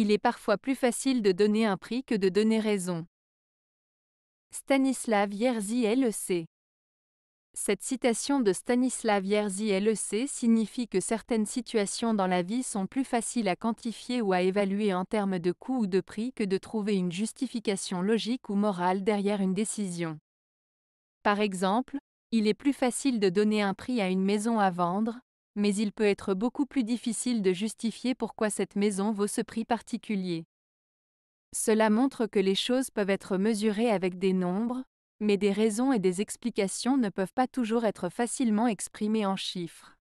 il est parfois plus facile de donner un prix que de donner raison. Stanislav Yerzy LEC Cette citation de Stanislav Yerzy LEC signifie que certaines situations dans la vie sont plus faciles à quantifier ou à évaluer en termes de coût ou de prix que de trouver une justification logique ou morale derrière une décision. Par exemple, il est plus facile de donner un prix à une maison à vendre, mais il peut être beaucoup plus difficile de justifier pourquoi cette maison vaut ce prix particulier. Cela montre que les choses peuvent être mesurées avec des nombres, mais des raisons et des explications ne peuvent pas toujours être facilement exprimées en chiffres.